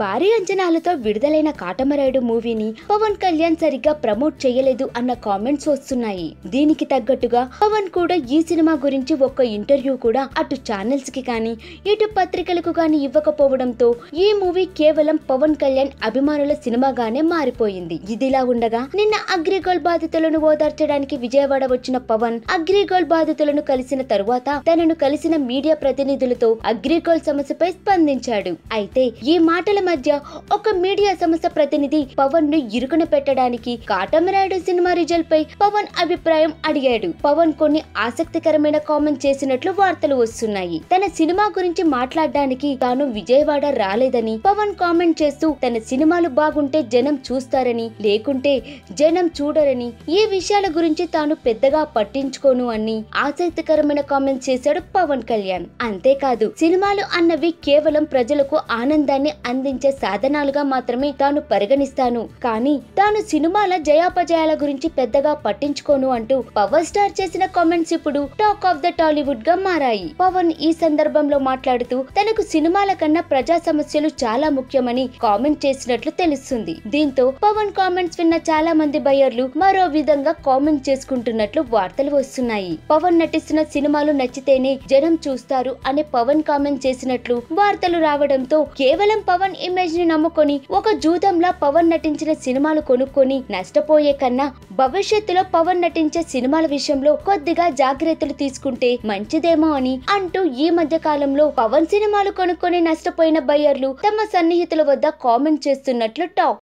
భారీ అంచనాలతో విడుదలైన కాటమరాయుడు మూవీని పవన్ కళ్యాణ్ సరిగ్గా ప్రమోట్ చేయలేదు అన్న కామెంట్స్ వస్తున్నాయి దీనికి తగ్గట్టుగా పవన్ కూడా ఈ సినిమా గురించి ఒక్క ఇంటర్వ్యూ కూడా అటు ఛానల్స్ కి కానీ ఇటు పత్రికలకు కానీ ఇవ్వకపోవడంతో ఈ మూవీ కేవలం పవన్ కళ్యాణ్ అభిమానుల సినిమాగానే మారిపోయింది ఇదిలా ఉండగా నిన్న అగ్రిగోల్ బాధితులను ఓదార్చడానికి విజయవాడ వచ్చిన పవన్ అగ్రిగోల్ బాధితులను కలిసిన తరువాత తనను కలిసిన మీడియా ప్రతినిధులతో అగ్రిగోల్ సమస్యపై స్పందించాడు అయితే ఈ మాటల వర్గాల మధ్య ఒక మీడియా సంస్థ ప్రతినిధి పవన్ ను ఇరుకున పెట్టడానికి కాటమరాయుడు సినిమా రిజల్ట్ పై పవన్ అభిప్రాయం అడిగాడు పవన్ కొన్ని ఆసక్తికరమైన కామెంట్ చేసినట్లు వార్తలు వస్తున్నాయి తన సినిమా గురించి మాట్లాడడానికి తాను విజయవాడ రాలేదని పవన్ కామెంట్ చేస్తూ తన సినిమాలు బాగుంటే జనం చూస్తారని లేకుంటే జనం చూడరని ఈ విషయాల గురించి తాను పెద్దగా పట్టించుకోను అని ఆసక్తికరమైన కామెంట్ చేశాడు పవన్ కళ్యాణ్ అంతేకాదు సినిమాలు అన్నవి కేవలం ప్రజలకు ఆనందాన్ని అంది సంపాదించే సాధనాలుగా మాత్రమే తాను పరిగణిస్తాను కానీ తాను సినిమాల జయాపజయాల గురించి పెద్దగా పట్టించుకోను అంటూ పవర్ స్టార్ చేసిన కామెంట్స్ ఇప్పుడు టాక్ ఆఫ్ ద టాలీవుడ్ గా మారాయి పవన్ ఈ సందర్భంలో మాట్లాడుతూ తనకు సినిమాల కన్నా ప్రజా సమస్యలు చాలా ముఖ్యమని కామెంట్ చేసినట్లు తెలుస్తుంది దీంతో పవన్ కామెంట్స్ విన్న చాలా మంది బయర్లు మరో విధంగా కామెంట్ చేసుకుంటున్నట్లు వార్తలు వస్తున్నాయి పవన్ నటిస్తున్న సినిమాలు నచ్చితేనే జనం చూస్తారు అనే పవన్ కామెంట్ చేసినట్లు వార్తలు రావడంతో కేవలం పవన్ ఇమేజ్ ని నమ్ముకొని ఒక జూతంలా పవన్ నటించిన సినిమాలు కొనుక్కొని నష్టపోయే కన్నా భవిష్యత్తులో పవన్ నటించే సినిమాల విషయంలో కొద్దిగా జాగ్రత్తలు తీసుకుంటే మంచిదేమో అని అంటూ ఈ మధ్య కాలంలో పవన్ సినిమాలు కొనుక్కొని నష్టపోయిన బయ్యర్లు తమ సన్నిహితుల వద్ద కామెంట్ చేస్తున్నట్లు టాక్